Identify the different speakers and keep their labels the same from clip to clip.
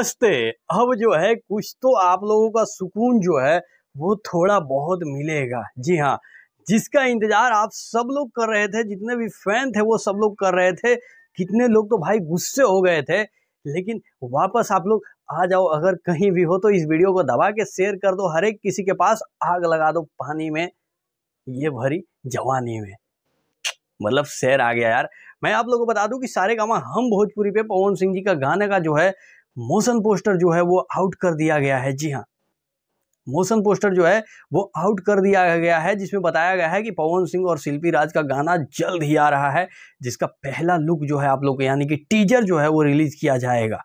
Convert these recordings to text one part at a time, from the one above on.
Speaker 1: नमस्ते अब जो है कुछ तो आप लोगों का सुकून जो है वो थोड़ा बहुत मिलेगा जी हाँ जिसका इंतज़ार आप सब लोग कर रहे थे जितने भी फैन थे वो सब लोग कर रहे थे कितने लोग तो भाई गुस्से हो गए थे लेकिन वापस आप लोग आ जाओ अगर कहीं भी हो तो इस वीडियो को दबा के शेयर कर दो हर एक किसी के पास आग लगा दो पानी में ये भरी जवानी में मतलब शेर आ गया यार मैं आप लोगों को बता दूं कि सारे गामा हम भोजपुरी पे पवन सिंह जी का गाने का जो है मोशन पोस्टर जो है वो आउट कर दिया गया है जी हाँ मोशन पोस्टर जो है वो आउट कर दिया गया है जिसमें बताया गया है कि पवन सिंह और शिल्पी राज का गाना जल्द ही आ रहा है जिसका पहला लुक जो है आप लोग को यानी कि टीजर जो है वो रिलीज किया जाएगा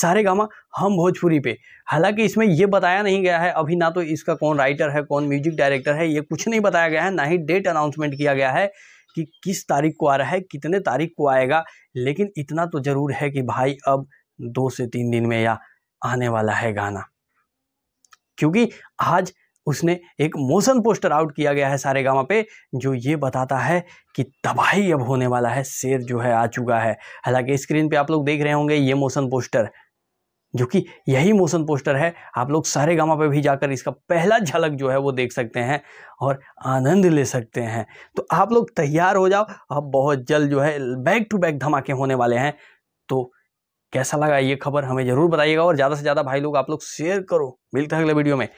Speaker 1: सारे गामा हम भोजपुरी पे हालांकि इसमें ये बताया नहीं गया है अभी ना तो इसका कौन राइटर है कौन म्यूजिक डायरेक्टर है ये कुछ नहीं बताया गया है ना ही डेट अनाउंसमेंट किया गया है कि किस तारीख को आ रहा है कितने तारीख को आएगा लेकिन इतना तो ज़रूर है कि भाई अब दो से तीन दिन में या आने वाला है गाना क्योंकि आज उसने एक मोशन पोस्टर आउट किया गया है सारे गामा पे जो ये बताता है कि तबाही अब होने वाला है शेर जो है आ चुका है हालांकि स्क्रीन पे आप लोग देख रहे होंगे ये मोशन पोस्टर जो कि यही मोशन पोस्टर है आप लोग सारे गामा पे भी जाकर इसका पहला झलक जो है वो देख सकते हैं और आनंद ले सकते हैं तो आप लोग तैयार हो जाओ अब बहुत जल्द जो है बैक टू बैक धमाके होने वाले हैं तो कैसा लगा ये खबर हमें जरूर बताइएगा और ज़्यादा से ज़्यादा भाई लोग आप लोग शेयर करो मिलते हैं अगले वीडियो में